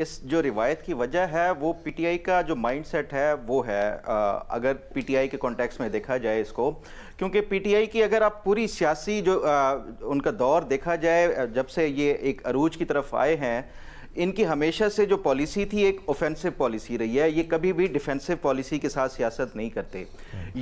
इस जो रिवायत की वजह है वो पीटीआई का जो माइंडसेट है वो है आ, अगर पीटीआई के कॉन्टेक्स्ट में देखा जाए इसको क्योंकि पीटीआई की अगर आप पूरी सियासी जो आ, उनका दौर देखा जाए जब से ये एक अरूज की तरफ आए हैं इनकी हमेशा से जो पॉलिसी थी एक ऑफेंसिव पॉलिसी रही है ये कभी भी डिफेंसिव पॉलिसी के साथ सियासत नहीं करते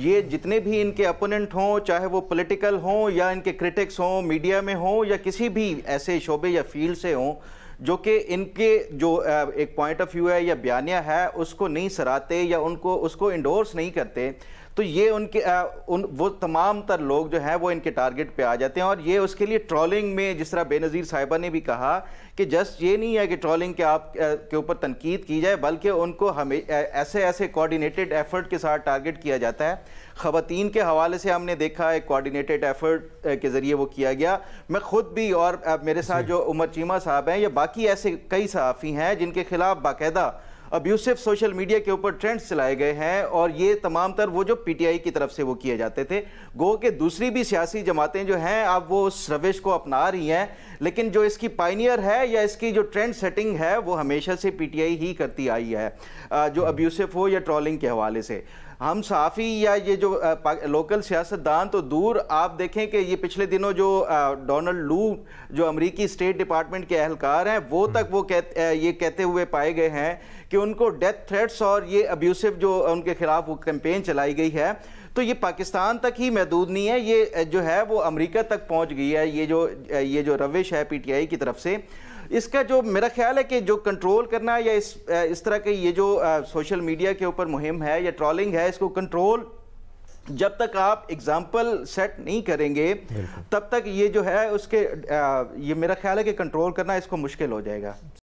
ये जितने भी इनके अपोनेंट हों चाहे वो पॉलिटिकल हों या इनके क्रिटिक्स हों मीडिया में हों या किसी भी ऐसे शोबे या फील्ड से हों जो कि इनके जो एक पॉइंट ऑफ व्यू है या बयानिया है उसको नहीं सराहते या उनको उसको इंडोर्स नहीं करते तो ये उनके आ, उन वो तमाम तर लोग जो हैं वो इनके टारगेट पे आ जाते हैं और ये उसके लिए ट्रॉलिंग में जिस तरह बेनज़ीर साहिबा ने भी कहा कि जस्ट ये नहीं है कि ट्रॉलिंग के आप आ, के ऊपर तनकीद की जाए बल्कि उनको हमें ऐसे ऐसे कोऑर्डिनेटेड एफर्ट के साथ टारगेट किया जाता है ख़वान के हवाले से हमने देखा एक कोऑर्डिनेटेड एफर्ट के ज़रिए वो किया गया मैं ख़ुद भी और मेरे साथ जो उमर चीमा साहब हैं या बाकी ऐसे कई सहाफ़ी हैं जिनके खिलाफ बाकायदा अब्यूसिव सोशल मीडिया के ऊपर ट्रेंड्स चलाए गए हैं और ये तमाम तर वो जो पीटीआई की तरफ से वो किए जाते थे गो के दूसरी भी सियासी जमातें जो हैं अब वो उस रविश को अपना रही हैं लेकिन जो इसकी पाइनियर है या इसकी जो ट्रेंड सेटिंग है वो हमेशा से पीटीआई ही करती आई है जो अब्यूसिव हम्म। हो या ट्रॉलिंग के हवाले से हम साफ़ी या ये जो लोकल सियासतदान तो दूर आप देखें कि ये पिछले दिनों जो डोनाल्ड लू जो अमरीकी स्टेट डिपार्टमेंट के अहलकार हैं वो हम्म। तक वो कह ये कहते हुए पाए गए हैं कि उनको डेथ थ्रेट्स और ये अब्यूसिव जो उनके खिलाफ वो कैंपेन चलाई गई है तो ये पाकिस्तान तक ही महदूद नहीं है ये जो है वो अमेरिका तक पहुंच गई है ये जो ये जो रविश है पीटीआई की तरफ से इसका जो मेरा ख्याल है कि जो कंट्रोल करना या इस इस तरह के ये जो सोशल मीडिया के ऊपर मुहिम है या ट्रॉलिंग है इसको कंट्रोल जब तक आप एग्जाम्पल सेट नहीं करेंगे तब तक ये जो है उसके ये मेरा ख्याल है कि कंट्रोल करना इसको मुश्किल हो जाएगा